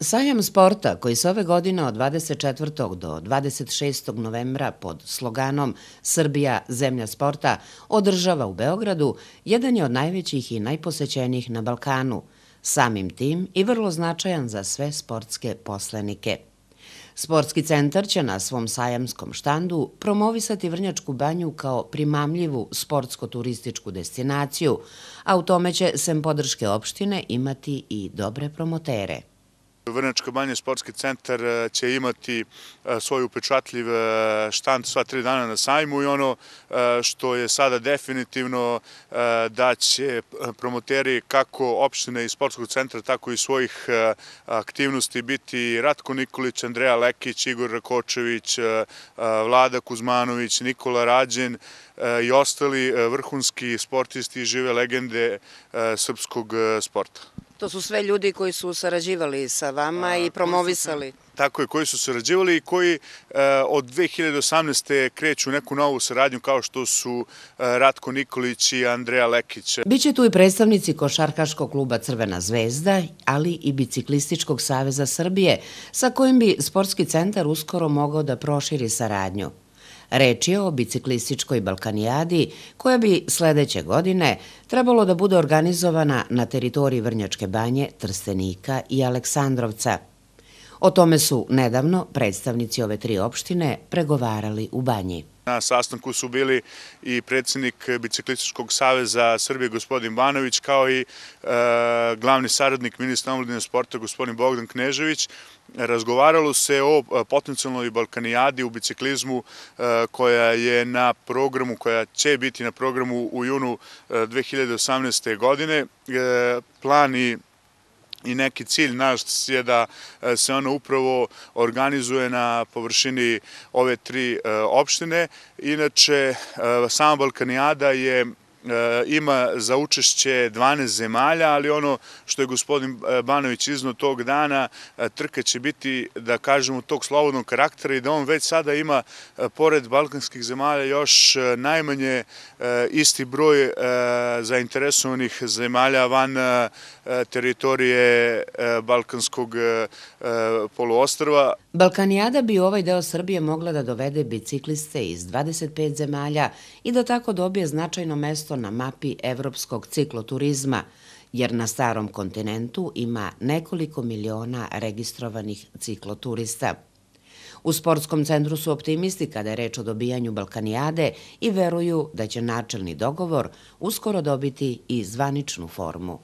Sajam sporta, koji se ove godine od 24. do 26. novembra pod sloganom Srbija, zemlja sporta, održava u Beogradu, jedan je od najvećih i najposećenijih na Balkanu, samim tim i vrlo značajan za sve sportske poslenike. Sportski centar će na svom sajamskom štandu promovisati Vrnjačku banju kao primamljivu sportsko-turističku destinaciju, a u tome će sem podrške opštine imati i dobre promotere. Vrnjačka banja sportski centar e, će imati e, svoj upečatljiv e, štand sva tri dana na sajmu i ono što je sada definitivno da će promoteri kako opštine i sportskog centra, tako i svojih aktivnosti biti Ratko Nikolić, Andreja Lekić, Igor Rakočević, Vlada Kuzmanović, Nikola Rađen i ostali vrhunski sportisti i žive legende srpskog sporta. To su sve ljudi koji su sarađivali sa vama i promovisali. tako je, koji su sarađivali i koji e, od 2018. kreću neku novu saradnju kao što su e, Ratko Nikolić i Andreja Lekić. Biće tu i predstavnici Košarkaškog kluba Crvena zvezda, ali i Biciklističkog saveza Srbije, sa kojim bi sportski centar uskoro mogao da proširi saradnju. Reč je o biciklističkoj Balkanijadi koja bi sledeće godine trebalo da bude organizovana na teritoriji Vrnjačke banje, Trstenika i Aleksandrovca. O tome su nedavno predstavnici ove tri opštine pregovarali u banji. Na sastanku su bili i predsednik Biciklističkog saveza Srbije gospodin Banović kao i e, glavni saradnik ministra omladine sporta gospodin Bogdan Knežević. Razgovaralo se o e, potencijalnoj balkanijadi u biciklizmu e, koja je na programu, koja će biti na programu u junu 2018. godine. E, plan i i neki cilj naš je da e, se ona upravo organizuje na površini ove tri e, opštine. Inače, e, sama Balkanijada je E, ima za učešće 12 zemalja, ali ono što je gospodin e, Banović izno tog dana, e, trka će biti, da kažemo, tog slobodnog karaktera i da on već sada ima, pored balkanskih zemalja, još najmanje isti broj zainteresovanih zemalja van teritorije Balkanskog poluostrva. Balkanijada bi ovaj deo Srbije mogla da dovede bicikliste iz 25 zemalja i da tako dobije značajno mesto mesto na mapi evropskog cikloturizma, jer na starom kontinentu ima nekoliko miliona registrovanih cikloturista. U sportskom centru su optimisti kada je reč o dobijanju Balkanijade i veruju da će načelni dogovor uskoro dobiti i zvaničnu formu.